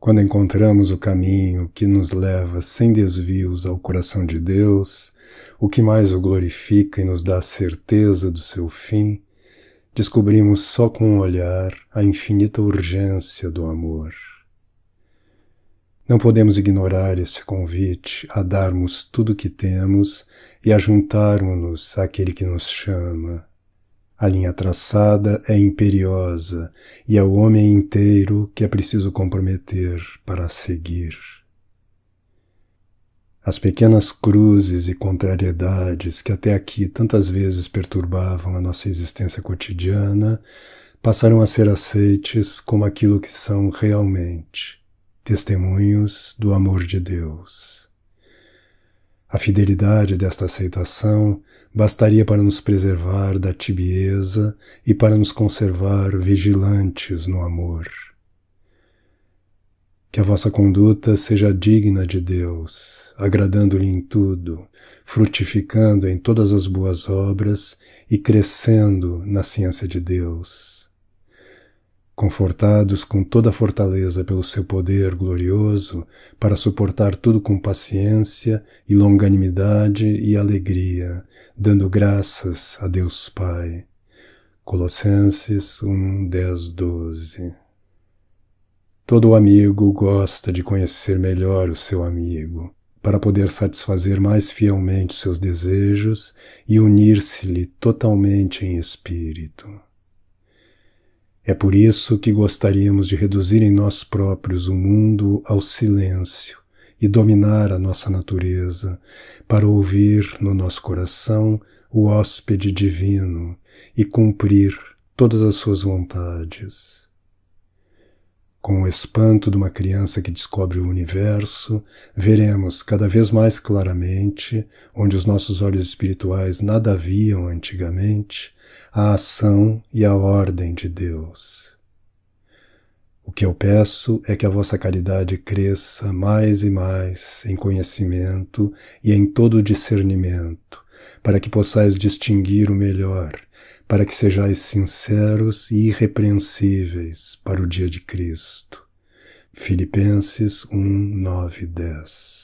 Quando encontramos o caminho que nos leva sem desvios ao coração de Deus, o que mais o glorifica e nos dá a certeza do seu fim, descobrimos só com um olhar a infinita urgência do amor. Não podemos ignorar este convite a darmos tudo o que temos e a juntarmos-nos àquele que nos chama a linha traçada é imperiosa e é o homem inteiro que é preciso comprometer para seguir. As pequenas cruzes e contrariedades que até aqui tantas vezes perturbavam a nossa existência cotidiana passaram a ser aceites como aquilo que são realmente, testemunhos do amor de Deus. A fidelidade desta aceitação bastaria para nos preservar da tibieza e para nos conservar vigilantes no amor. Que a vossa conduta seja digna de Deus, agradando-lhe em tudo, frutificando em todas as boas obras e crescendo na ciência de Deus confortados com toda a fortaleza pelo seu poder glorioso para suportar tudo com paciência e longanimidade e alegria, dando graças a Deus Pai. Colossenses 1, 10, 12 Todo amigo gosta de conhecer melhor o seu amigo, para poder satisfazer mais fielmente seus desejos e unir-se-lhe totalmente em espírito. É por isso que gostaríamos de reduzir em nós próprios o mundo ao silêncio e dominar a nossa natureza, para ouvir no nosso coração o hóspede divino e cumprir todas as suas vontades. Com o espanto de uma criança que descobre o universo, veremos cada vez mais claramente, onde os nossos olhos espirituais nada viam antigamente, a ação e a ordem de Deus. O que eu peço é que a vossa caridade cresça mais e mais em conhecimento e em todo discernimento, para que possais distinguir o melhor, para que sejais sinceros e irrepreensíveis para o dia de Cristo. Filipenses 1, 9, 10.